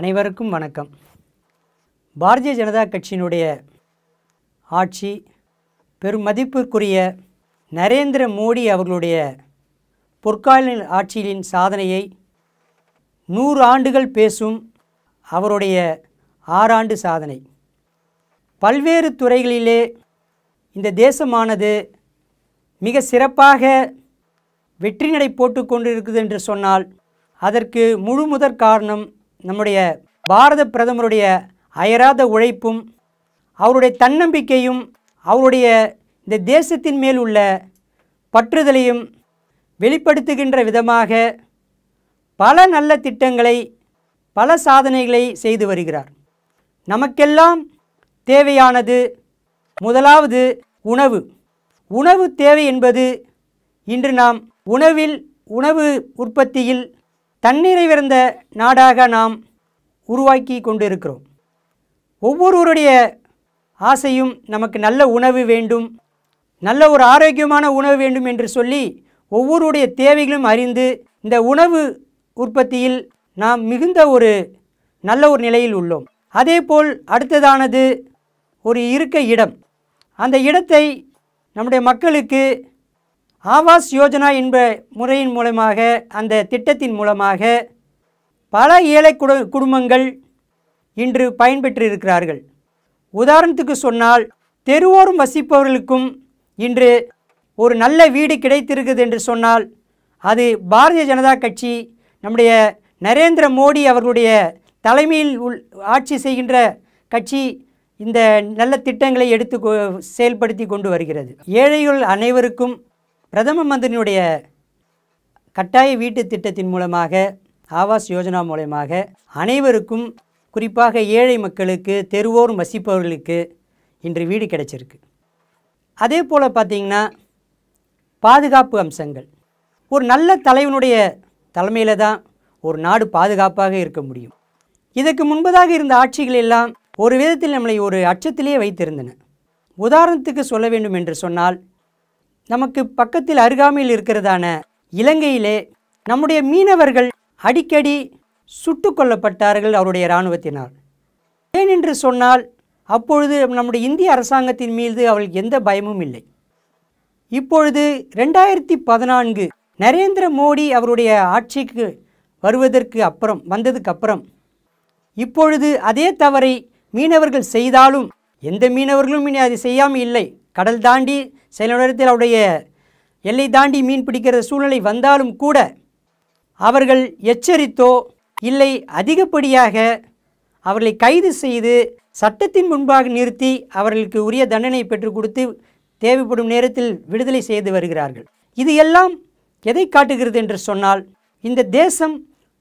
அனைவருக்கும் வணக்கம் பாரதிய ஜனதா கட்சியினுடைய ஆட்சி பெரும் மதிப்பிற்குரிய நரேந்திர மோடி அவர்களுடைய பொற்கால ஆட்சியின் சாதனையை நூறு ஆண்டுகள் பேசும் அவருடைய ஆறாண்டு சாதனை பல்வேறு துறைகளிலே இந்த தேசமானது மிக சிறப்பாக வெற்றி நடை போட்டு கொண்டிருக்குது என்று சொன்னால் அதற்கு முழு முதற் காரணம் நம்முடைய பாரத பிரதமருடைய அயராத உழைப்பும் அவருடைய தன்னம்பிக்கையும் அவருடைய இந்த தேசத்தின் மேல் உள்ள பற்றுதலையும் வெளிப்படுத்துகின்ற விதமாக பல நல்ல திட்டங்களை பல சாதனைகளை செய்து வருகிறார் நமக்கெல்லாம் தேவையானது முதலாவது உணவு உணவு தேவை என்பது இன்று நாம் உணவில் உணவு உற்பத்தியில் தன்னிறைவிறந்த நாடாக நாம் உருவாக்கி கொண்டு இருக்கிறோம் ஒவ்வொருவருடைய ஆசையும் நமக்கு நல்ல உணவு வேண்டும் நல்ல ஒரு ஆரோக்கியமான உணவு வேண்டும் என்று சொல்லி ஒவ்வொருடைய தேவைகளும் அறிந்து இந்த உணவு உற்பத்தியில் நாம் மிகுந்த ஒரு நல்ல ஒரு நிலையில் உள்ளோம் அதேபோல் அடுத்ததானது ஒரு இருக்க இடம் அந்த இடத்தை நம்முடைய மக்களுக்கு ஆவாஸ் யோஜனா என்ற முறையின் மூலமாக அந்த திட்டத்தின் மூலமாக பல ஏழை குடு குடும்பங்கள் இன்று பயன்பெற்றிருக்கிறார்கள் உதாரணத்துக்கு சொன்னால் தெருவோரும் வசிப்பவர்களுக்கும் இன்று ஒரு நல்ல வீடு கிடைத்திருக்குது என்று சொன்னால் அது பாரதிய ஜனதா கட்சி நம்முடைய நரேந்திர மோடி அவர்களுடைய தலைமையில் உள் ஆட்சி செய்கின்ற கட்சி இந்த நல்ல திட்டங்களை எடுத்து செயல்படுத்தி கொண்டு வருகிறது ஏழைகள் அனைவருக்கும் பிரதம மந்திரியுடைய கட்டாய வீட்டு திட்டத்தின் மூலமாக ஆவாஸ் யோஜனா மூலயமாக அனைவருக்கும் குறிப்பாக ஏழை மக்களுக்கு தெருவோர் வசிப்பவர்களுக்கு இன்று வீடு கிடைச்சிருக்கு அதே போல் பார்த்திங்கன்னா பாதுகாப்பு அம்சங்கள் ஒரு நல்ல தலைவனுடைய தலைமையில் தான் ஒரு நாடு பாதுகாப்பாக இருக்க முடியும் இதற்கு முன்பதாக இருந்த ஆட்சிகள் எல்லாம் ஒரு விதத்தில் நம்மளை ஒரு அச்சத்திலேயே வைத்திருந்தன உதாரணத்துக்கு சொல்ல வேண்டும் என்று சொன்னால் நமக்கு பக்கத்தில் அருகாமையில் இருக்கிறதான இலங்கையிலே நம்முடைய மீனவர்கள் அடிக்கடி சுட்டு கொல்லப்பட்டார்கள் அவருடைய இராணுவத்தினால் ஏனென்று சொன்னால் அப்பொழுது நம்முடைய இந்திய அரசாங்கத்தின் மீது அவள் எந்த பயமும் இல்லை இப்பொழுது ரெண்டாயிரத்தி பதினான்கு நரேந்திர மோடி அவருடைய ஆட்சிக்கு வருவதற்கு அப்புறம் வந்ததுக்கு அப்புறம் இப்பொழுது அதே தவறை மீனவர்கள் செய்தாலும் எந்த மீனவர்களும் இனி அதை செய்யாமல் இல்லை கடல் தாண்டி சில நேரத்தில் அவருடைய எல்லை தாண்டி மீன் பிடிக்கிற சூழ்நிலை வந்தாலும் கூட அவர்கள் எச்சரித்தோ இல்லை அதிகப்படியாக அவர்களை கைது செய்து சட்டத்தின் முன்பாக நிறுத்தி அவர்களுக்கு உரிய தண்டனை பெற்றுக் கொடுத்து தேவைப்படும் நேரத்தில் விடுதலை செய்து வருகிறார்கள் இது எல்லாம் எதை காட்டுகிறது என்று சொன்னால் இந்த தேசம்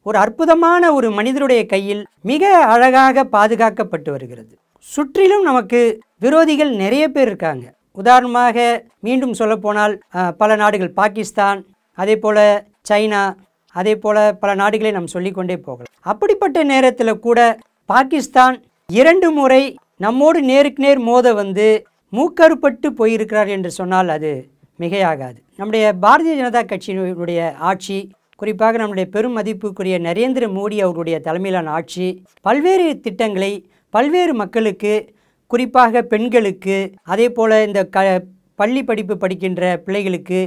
ஒரு அற்புதமான ஒரு மனிதருடைய கையில் மிக அழகாக பாதுகாக்கப்பட்டு வருகிறது சுற்றிலும் நமக்கு விரோதிகள் நிறைய பேர் இருக்காங்க உதாரணமாக மீண்டும் சொல்லப்போனால் பல நாடுகள் பாகிஸ்தான் அதே போல் சைனா அதே போல் பல நாடுகளை நாம் சொல்லிக்கொண்டே போகலாம் அப்படிப்பட்ட நேரத்தில் கூட பாகிஸ்தான் இரண்டு முறை நம்மோடு நேருக்கு நேர் மோத வந்து மூக்கருப்பட்டு போயிருக்கிறார் என்று சொன்னால் அது மிகையாகாது நம்முடைய பாரதிய ஜனதா கட்சியினுடைய ஆட்சி குறிப்பாக நம்முடைய பெரும் மதிப்புக்குரிய நரேந்திர மோடி அவருடைய தலைமையிலான ஆட்சி பல்வேறு திட்டங்களை பல்வேறு மக்களுக்கு குறிப்பாக பெண்களுக்கு அதே போல் இந்த க பள்ளி படிப்பு படிக்கின்ற பிள்ளைகளுக்கு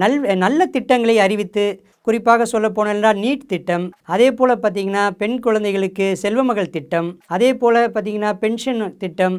நல் நல்ல திட்டங்களை அறிவித்து குறிப்பாக சொல்ல போனால் நீட் திட்டம் அதே போல் பார்த்திங்கன்னா பெண் குழந்தைகளுக்கு செல்வமகள் திட்டம் அதே போல் பார்த்திங்கன்னா பென்ஷன் திட்டம்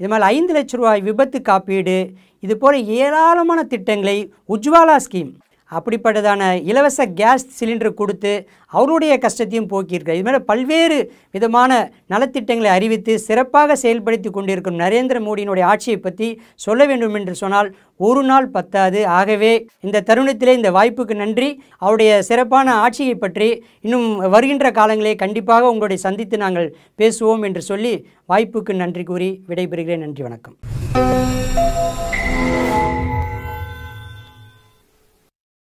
இது மாதிரி ஐந்து லட்ச ரூபாய் விபத்து காப்பீடு இது போல் ஏராளமான திட்டங்களை உஜ்வாலா ஸ்கீம் அப்படிப்பட்டதான இலவச கேஸ் சிலிண்டர் கொடுத்து அவருடைய கஷ்டத்தையும் போக்கியிருக்கிறார் இதுமாதிரி பல்வேறு விதமான நலத்திட்டங்களை அறிவித்து சிறப்பாக செயல்படுத்தி கொண்டிருக்கும் நரேந்திர மோடியினுடைய ஆட்சியை பற்றி சொல்ல வேண்டும் என்று சொன்னால் ஒரு நாள் பத்தாது ஆகவே இந்த தருணத்திலே இந்த வாய்ப்புக்கு நன்றி அவருடைய சிறப்பான ஆட்சியை பற்றி இன்னும் வருகின்ற காலங்களே கண்டிப்பாக உங்களுடைய சந்தித்து நாங்கள் பேசுவோம் என்று சொல்லி வாய்ப்புக்கு நன்றி கூறி விடைபெறுகிறேன் நன்றி வணக்கம்